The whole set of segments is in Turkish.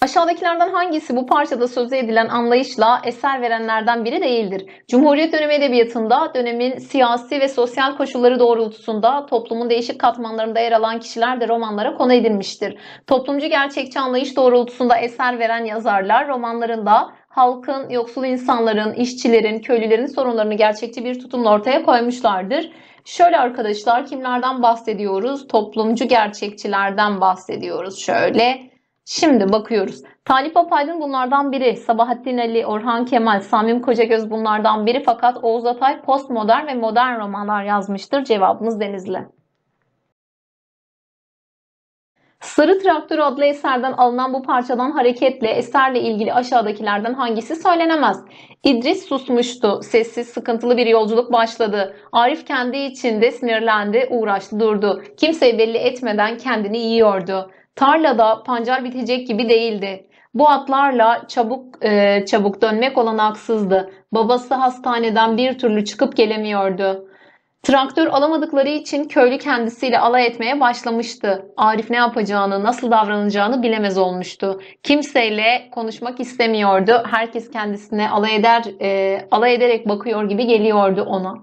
Aşağıdakilerden hangisi bu parçada sözü edilen anlayışla eser verenlerden biri değildir? Cumhuriyet dönemi edebiyatında dönemin siyasi ve sosyal koşulları doğrultusunda toplumun değişik katmanlarında yer alan kişiler de romanlara konu edilmiştir. Toplumcu gerçekçi anlayış doğrultusunda eser veren yazarlar romanlarında halkın, yoksul insanların, işçilerin, köylülerin sorunlarını gerçekçi bir tutumla ortaya koymuşlardır. Şöyle arkadaşlar kimlerden bahsediyoruz? Toplumcu gerçekçilerden bahsediyoruz. Şöyle Şimdi bakıyoruz. Talip Apaydın bunlardan biri. Sabahattin Ali, Orhan Kemal, Samim Kocagöz bunlardan biri. Fakat Oğuz Atay postmodern ve modern romanlar yazmıştır. Cevabımız Denizli. Sarı Traktör adlı eserden alınan bu parçadan hareketle eserle ilgili aşağıdakilerden hangisi söylenemez? İdris susmuştu. Sessiz, sıkıntılı bir yolculuk başladı. Arif kendi içinde sinirlendi, uğraştı, durdu. Kimseyi belli etmeden kendini yiyordu. Tarlada pancar bitecek gibi değildi. Bu atlarla çabuk e, çabuk dönmek olanaksızdı. Babası hastaneden bir türlü çıkıp gelemiyordu. Traktör alamadıkları için köylü kendisiyle alay etmeye başlamıştı. Arif ne yapacağını, nasıl davranacağını bilemez olmuştu. Kimseyle konuşmak istemiyordu. Herkes kendisine alay eder, e, alay ederek bakıyor gibi geliyordu ona.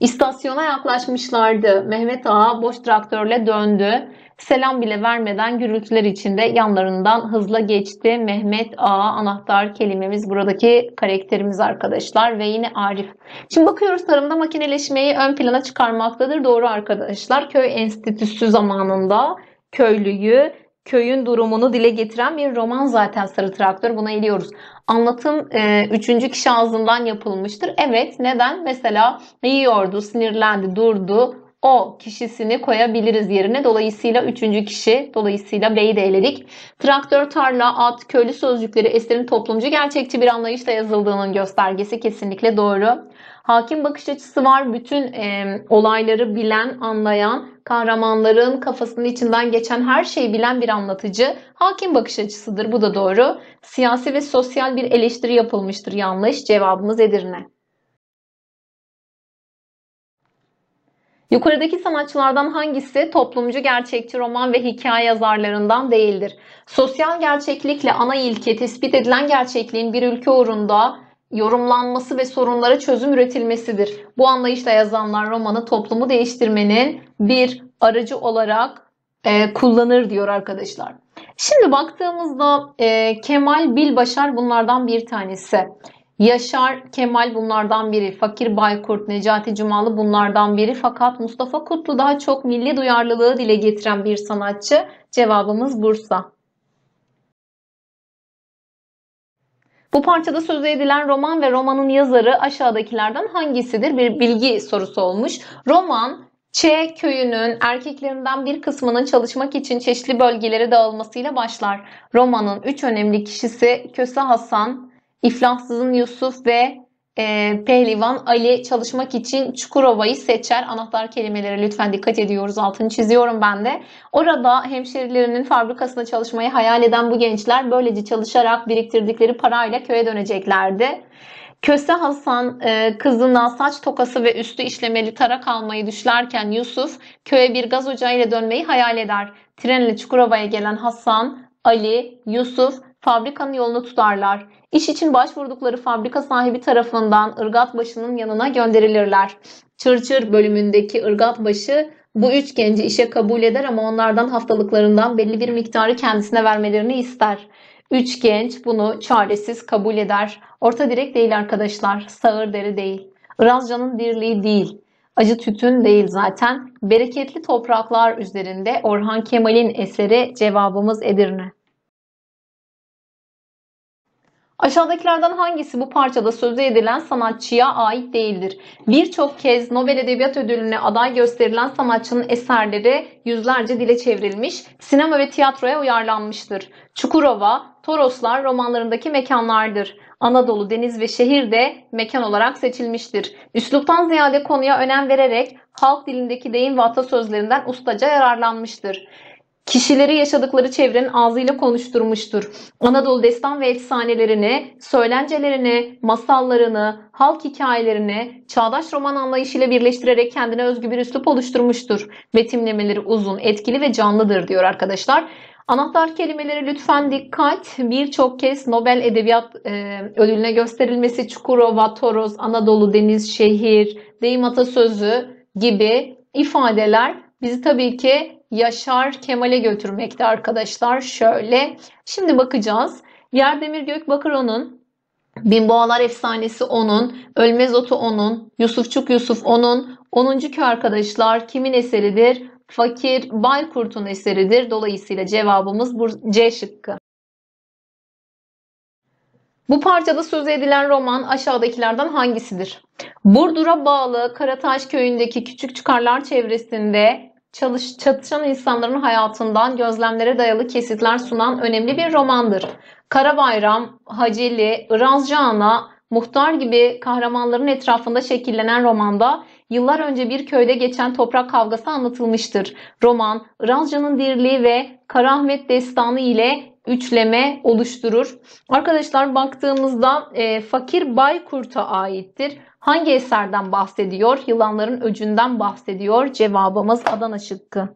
İstasyona yaklaşmışlardı. Mehmet Ağa boş traktörle döndü. Selam bile vermeden gürültüler içinde yanlarından hızla geçti. Mehmet A anahtar kelimemiz buradaki karakterimiz arkadaşlar ve yine Arif. Şimdi bakıyoruz tarımda makineleşmeyi ön plana çıkarmaktadır. Doğru arkadaşlar. Köy enstitüsü zamanında köylüyü köyün durumunu dile getiren bir roman zaten Sarı Traktör. Buna eliyoruz. Anlatım e, üçüncü kişi ağzından yapılmıştır. Evet neden? Mesela yiyordu, sinirlendi, durdu, o kişisini koyabiliriz yerine. Dolayısıyla üçüncü kişi, dolayısıyla B'yi de eledik. Traktör, tarla, at, köylü sözcükleri eserin toplumcu gerçekçi bir anlayışla yazıldığının göstergesi kesinlikle doğru. Hakim bakış açısı var. Bütün e, olayları bilen, anlayan, kahramanların kafasının içinden geçen her şeyi bilen bir anlatıcı. Hakim bakış açısıdır. Bu da doğru. Siyasi ve sosyal bir eleştiri yapılmıştır. Yanlış. Cevabımız Edirne. Yukarıdaki sanatçılardan hangisi toplumcu gerçekçi roman ve hikaye yazarlarından değildir? Sosyal gerçeklikle ana ilke tespit edilen gerçekliğin bir ülke uğrunda yorumlanması ve sorunlara çözüm üretilmesidir. Bu anlayışla yazanlar romanı toplumu değiştirmenin bir aracı olarak e, kullanır diyor arkadaşlar. Şimdi baktığımızda e, Kemal Bilbaşar bunlardan bir tanesi. Yaşar Kemal bunlardan biri, Fakir Baykurt, Necati Cumalı bunlardan biri fakat Mustafa Kutlu daha çok milli duyarlılığı dile getiren bir sanatçı. Cevabımız Bursa. Bu parçada sözü edilen roman ve romanın yazarı aşağıdakilerden hangisidir? Bir bilgi sorusu olmuş. Roman Ç köyünün erkeklerinden bir kısmının çalışmak için çeşitli bölgelere dağılmasıyla başlar. Romanın üç önemli kişisi Köse Hasan, İflahsızın Yusuf ve e, Pehlivan Ali çalışmak için Çukurova'yı seçer. Anahtar kelimelere lütfen dikkat ediyoruz. Altını çiziyorum ben de. Orada hemşerilerinin fabrikasında çalışmayı hayal eden bu gençler böylece çalışarak biriktirdikleri parayla köye döneceklerdi. Köse Hasan e, kızından saç tokası ve üstü işlemeli tarak almayı düşlerken Yusuf köye bir gaz ocağı dönmeyi hayal eder. Trenle Çukurova'ya gelen Hasan, Ali, Yusuf fabrikanın yolunu tutarlar. İş için başvurdukları fabrika sahibi tarafından başının yanına gönderilirler. Çırçır çır bölümündeki başı bu üç genci işe kabul eder ama onlardan haftalıklarından belli bir miktarı kendisine vermelerini ister. Üç genç bunu çaresiz kabul eder. Orta direk değil arkadaşlar. Sağır deri değil. Irazcanın dirliği değil. Acı tütün değil zaten. Bereketli topraklar üzerinde Orhan Kemal'in eseri Cevabımız Edirne. Aşağıdakilerden hangisi bu parçada sözü edilen sanatçıya ait değildir? Birçok kez Nobel Edebiyat Ödülü'ne aday gösterilen sanatçının eserleri yüzlerce dile çevrilmiş, sinema ve tiyatroya uyarlanmıştır. Çukurova, Toroslar romanlarındaki mekanlardır. Anadolu, deniz ve şehir de mekan olarak seçilmiştir. Üsluptan ziyade konuya önem vererek halk dilindeki deyim ve atasözlerinden ustaca yararlanmıştır. Kişileri yaşadıkları çevrenin ağzıyla konuşturmuştur. Anadolu destan ve efsanelerini, söylencelerini, masallarını, halk hikayelerini çağdaş roman anlayışıyla birleştirerek kendine özgü bir üslup oluşturmuştur. Betimlemeleri uzun, etkili ve canlıdır diyor arkadaşlar. Anahtar kelimeleri lütfen dikkat. Birçok kez Nobel Edebiyat e, Ödülüne gösterilmesi Çukurova, Toros, Anadolu, Deniz, Şehir, Deyim Atasözü gibi ifadeler bizi tabii ki Yaşar Kemal'e götürmekte arkadaşlar. Şöyle şimdi bakacağız. Yerdemir Gökbakır bin Binboğalar Efsanesi onun, Ölmez Otu onun, Yusufçuk Yusuf onun, 10. Kü arkadaşlar kimin eseridir? Fakir Baykurt'un eseridir. Dolayısıyla cevabımız C şıkkı. Bu parçada söz edilen roman aşağıdakilerden hangisidir? Burdur'a bağlı Karataş köyündeki küçük çıkarlar çevresinde çalış, çatışan insanların hayatından gözlemlere dayalı kesitler sunan önemli bir romandır. Karabayram, Haceli, Irazcı Ana, Muhtar gibi kahramanların etrafında şekillenen romanda yıllar önce bir köyde geçen toprak kavgası anlatılmıştır. Roman, Irazcı'nın dirliği ve Karahmet destanı ile üçleme oluşturur. Arkadaşlar baktığımızda e, Fakir Baykurt'a aittir. Hangi eserden bahsediyor? Yılanların öcünden bahsediyor. Cevabımız Adana şıkkı.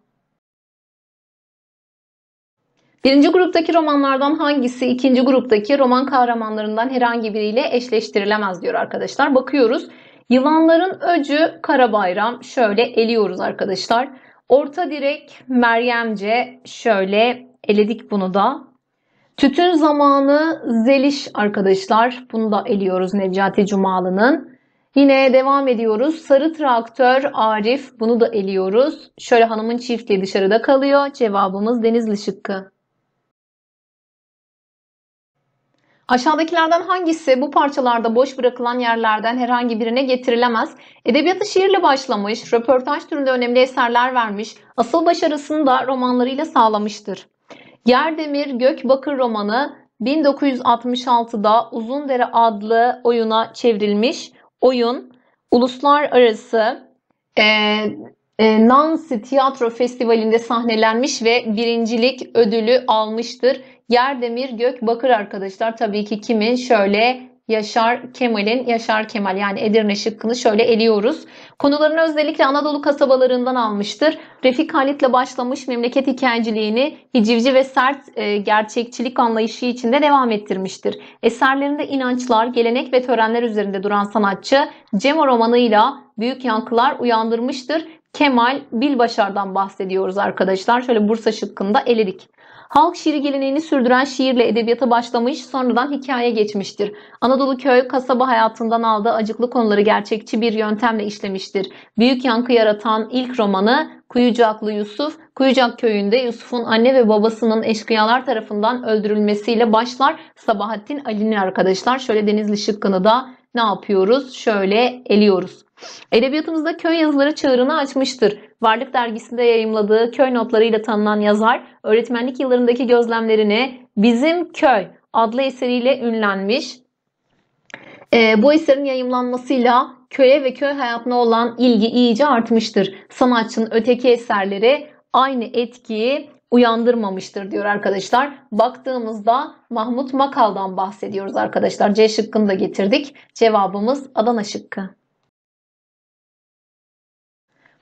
Birinci gruptaki romanlardan hangisi ikinci gruptaki roman kahramanlarından herhangi biriyle eşleştirilemez diyor arkadaşlar. Bakıyoruz. Yılanların öcü Karabayram şöyle eliyoruz arkadaşlar. Orta direk Meryemce şöyle eledik bunu da. Tütün zamanı zeliş arkadaşlar. Bunu da eliyoruz Necati Cumalı'nın. Yine devam ediyoruz. Sarı traktör Arif. Bunu da eliyoruz. Şöyle hanımın çiftliği dışarıda kalıyor. Cevabımız Denizli şıkkı. Aşağıdakilerden hangisi bu parçalarda boş bırakılan yerlerden herhangi birine getirilemez? Edebiyatı şiirle başlamış, röportaj türünde önemli eserler vermiş, asıl başarısını da romanlarıyla sağlamıştır. Yerdemir Gök Bakır romanı 1966'da Uzundere adlı oyuna çevrilmiş. Oyun uluslararası e, e, Nancy Tiyatro Festivali'nde sahnelenmiş ve birincilik ödülü almıştır. Yerdemir Gök Bakır arkadaşlar tabii ki kimin şöyle Yaşar Kemal'in Yaşar Kemal yani Edirne şıkkını şöyle eliyoruz. Konularını özellikle Anadolu kasabalarından almıştır. Refik Halit'le başlamış memleket hikayeciliğini hicivci ve sert e, gerçekçilik anlayışı içinde devam ettirmiştir. Eserlerinde inançlar, gelenek ve törenler üzerinde duran sanatçı Cema romanıyla büyük yankılar uyandırmıştır. Kemal Bilbaşar'dan bahsediyoruz arkadaşlar. Şöyle Bursa şıkkında eledik. Halk şiiri geleneğini sürdüren şiirle edebiyata başlamış, sonradan hikaye geçmiştir. Anadolu köy, kasaba hayatından aldığı acıklı konuları gerçekçi bir yöntemle işlemiştir. Büyük yankı yaratan ilk romanı Kuyucaklı Yusuf, Kuyucak köyünde Yusuf'un anne ve babasının eşkıyalar tarafından öldürülmesiyle başlar. Sabahattin Ali'nin arkadaşlar şöyle Denizli Şıkkı'nı da ne yapıyoruz? Şöyle eliyoruz. Edebiyatımızda köy yazıları çağrını açmıştır. Varlık dergisinde yayımladığı köy notlarıyla tanınan yazar, öğretmenlik yıllarındaki gözlemlerini Bizim Köy adlı eseriyle ünlenmiş. E, bu eserin yayımlanmasıyla köye ve köy hayatına olan ilgi iyice artmıştır. Sanatçının öteki eserleri aynı etkiyi uyandırmamıştır diyor arkadaşlar. Baktığımızda Mahmut Makal'dan bahsediyoruz arkadaşlar. C şıkkını da getirdik. Cevabımız Adana şıkkı.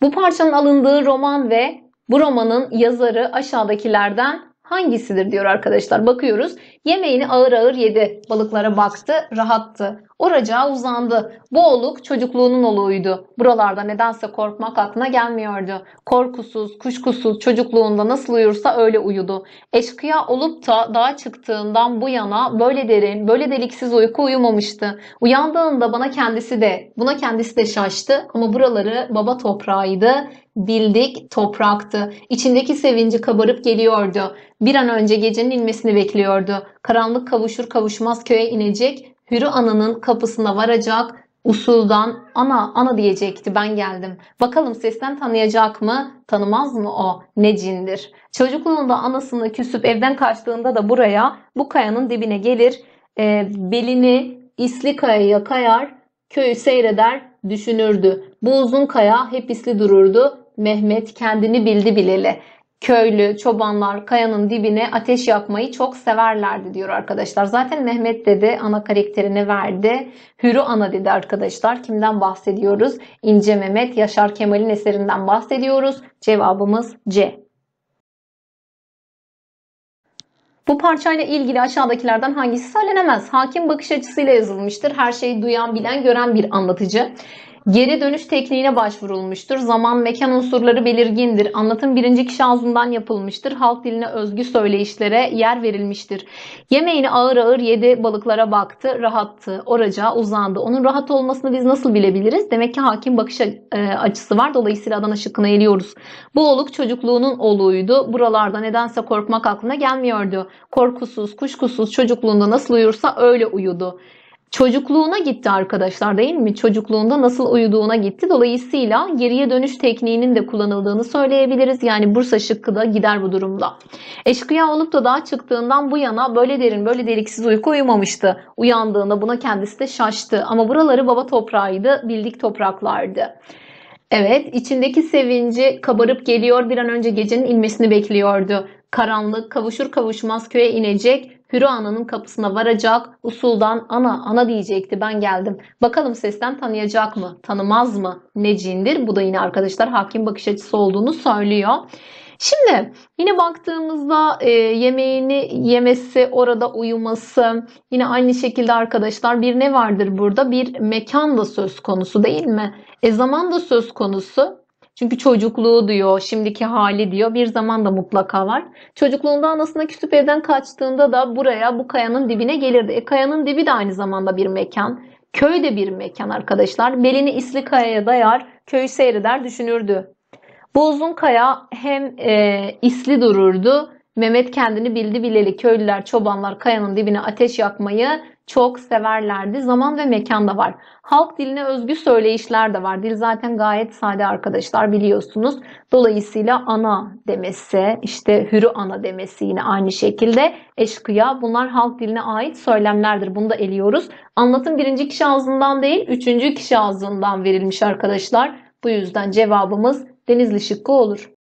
Bu parçanın alındığı roman ve bu romanın yazarı aşağıdakilerden hangisidir diyor arkadaşlar. Bakıyoruz. Yemeğini ağır ağır yedi. Balıklara baktı, rahattı. Oracağa uzandı. Bu oluk çocukluğunun oluğuydu. Buralarda nedense korkmak aklına gelmiyordu. Korkusuz, kuşkusuz çocukluğunda nasıl uyursa öyle uyudu. Eşkıya olup da dağa çıktığından bu yana böyle derin, böyle deliksiz uyku uyumamıştı. Uyandığında bana kendisi de, buna kendisi de şaştı ama buraları baba toprağıydı bildik topraktı. İçindeki sevinci kabarıp geliyordu. Bir an önce gecenin inmesini bekliyordu. Karanlık kavuşur kavuşmaz köye inecek, Hürü ananın kapısına varacak usuldan ana ana diyecekti ben geldim. Bakalım sesten tanıyacak mı? Tanımaz mı o? Ne cindir? Çocukluğunda anasını küsüp evden kaçtığında da buraya bu kayanın dibine gelir. E, belini isli kayaya kayar. Köyü seyreder düşünürdü. Bu uzun kaya hep isli dururdu. Mehmet kendini bildi bileli köylü, çobanlar kayanın dibine ateş yakmayı çok severlerdi diyor arkadaşlar. Zaten Mehmet dedi ana karakterini verdi. Hürü Ana dedi arkadaşlar. Kimden bahsediyoruz? İnce Mehmet, Yaşar Kemal'in eserinden bahsediyoruz. Cevabımız C. Bu parçayla ilgili aşağıdakilerden hangisi söylenemez? Hakim bakış açısıyla yazılmıştır. Her şeyi duyan, bilen, gören bir anlatıcı. Geri dönüş tekniğine başvurulmuştur. Zaman mekan unsurları belirgindir. Anlatım birinci kişi ağzından yapılmıştır. Halk diline özgü söyleyişlere yer verilmiştir. Yemeğini ağır ağır yedi balıklara baktı. Rahattı. Oraca uzandı. Onun rahat olmasını biz nasıl bilebiliriz? Demek ki hakim bakış e, açısı var. Dolayısıyla Adana şıkkına eriyoruz. Bu oluk çocukluğunun oluğuydu. Buralarda nedense korkmak aklına gelmiyordu. Korkusuz, kuşkusuz çocukluğunda nasıl uyursa öyle uyudu çocukluğuna gitti arkadaşlar değil mi? Çocukluğunda nasıl uyuduğuna gitti. Dolayısıyla geriye dönüş tekniğinin de kullanıldığını söyleyebiliriz. Yani Bursa şıkkı da gider bu durumda. Eşkıya olup da daha çıktığından bu yana böyle derin böyle deliksiz uyku uyumamıştı. Uyandığında buna kendisi de şaştı. Ama buraları baba toprağıydı, bildik topraklardı. Evet, içindeki sevinci kabarıp geliyor bir an önce gecenin inmesini bekliyordu. Karanlık kavuşur kavuşmaz köye inecek, Hürü Ana'nın kapısına varacak. Usuldan ana ana diyecekti ben geldim. Bakalım sesten tanıyacak mı? Tanımaz mı? Ne cindir? Bu da yine arkadaşlar hakim bakış açısı olduğunu söylüyor. Şimdi yine baktığımızda e, yemeğini yemesi, orada uyuması, yine aynı şekilde arkadaşlar bir ne vardır burada? Bir mekan da söz konusu değil mi? E zaman da söz konusu. Çünkü çocukluğu diyor, şimdiki hali diyor bir zaman da mutlaka var. Çocukluğunda anasına küsüp evden kaçtığında da buraya bu kayanın dibine gelirdi. E kayanın dibi de aynı zamanda bir mekan. Köy de bir mekan arkadaşlar. Belini isli kayaya dayar, köyü seyreder düşünürdü. Bu uzun kaya hem e, isli dururdu. Mehmet kendini bildi bileli köylüler, çobanlar kayanın dibine ateş yakmayı çok severlerdi. Zaman ve mekan da var. Halk diline özgü söyleyişler de var. Dil zaten gayet sade arkadaşlar biliyorsunuz. Dolayısıyla ana demesi, işte hürü ana demesi yine aynı şekilde eşkıya bunlar halk diline ait söylemlerdir. Bunu da eliyoruz. Anlatım birinci kişi ağzından değil, üçüncü kişi ağzından verilmiş arkadaşlar. Bu yüzden cevabımız Denizli şıkkı olur.